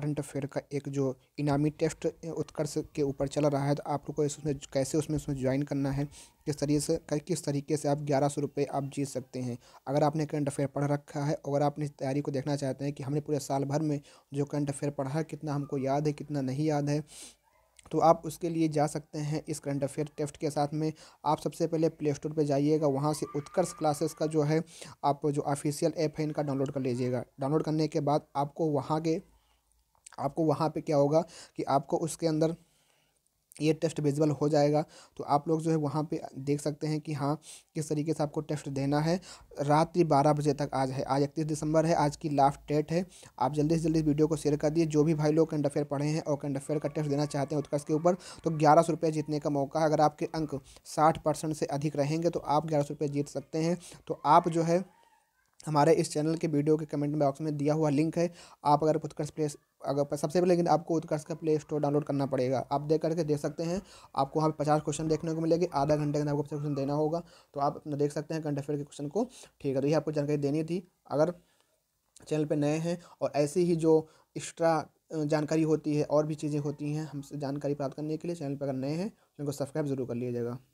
current affair का एक जो इनामी टेस्ट उत्कर्ष के ऊपर चल रहा है तो आप लोग को इसमें कैसे उसमें उसमें ज्वाइन करना है किस तरीके से किस तरीके से आप ग्यारह सौ रुपये आप जीत सकते हैं अगर आपने करंट अफेयर पढ़ रखा है अगर आप इस तैयारी को देखना चाहते हैं कि हमने पूरे साल भर में जो करंट अफेयर पढ़ा है कितना हमको याद है कितना नहीं याद है तो आप उसके लिए जा सकते हैं इस करंट अफेयर टेस्ट के साथ में आप सबसे पहले प्ले स्टोर पर जाइएगा वहाँ से उत्कर्ष क्लासेस का जो है आप जो ऑफिशियल ऐप है इनका डाउनलोड कर लीजिएगा डाउनलोड करने के बाद आपको वहाँ के आपको वहाँ पे क्या होगा कि आपको उसके अंदर ये टेस्ट विजिबल हो जाएगा तो आप लोग जो है वहाँ पे देख सकते हैं कि हाँ किस तरीके से आपको टेस्ट देना है रात्रि बारह बजे तक आज है आज इकतीस दिसंबर है आज की लास्ट डेट है आप जल्दी से जल्दी वीडियो को शेयर कर दिए जो भी भाई लोग करंट अफेयर पढ़े हैं और करंट अफेयर का टेस्ट देना चाहते हैं उत्कर्ष के ऊपर तो ग्यारह सौ रुपये जीतने का मौका है अगर आपके अंक साठ परसेंट से अधिक रहेंगे तो आप ग्यारह सौ रुपये जीत सकते हैं तो आप जो है हमारे इस चैनल के वीडियो के कमेंट बॉक्स में दिया हुआ लिंक है आप अगर उत्कर्ष प्ले अगर सबसे पहले लेकिन आपको उत्कर्ष का प्ले स्टोर डाउनलोड करना पड़ेगा आप देख करके देख सकते हैं आपको वहाँ पे पचास क्वेश्चन देखने को मिलेगी आधा घंटे के अंदर आपको क्वेश्चन देना होगा तो आप अपना देख सकते हैं घंटे अफेयर के क्वेश्चन को ठीक है तो ये आपको जानकारी देनी थी अगर चैनल पर नए हैं और ऐसी ही जो एक्स्ट्रा जानकारी होती है और भी चीज़ें होती हैं हमसे जानकारी प्राप्त करने के लिए चैनल पर अगर नए हैं तो इनको सब्सक्राइब जरूर कर लीजिएगा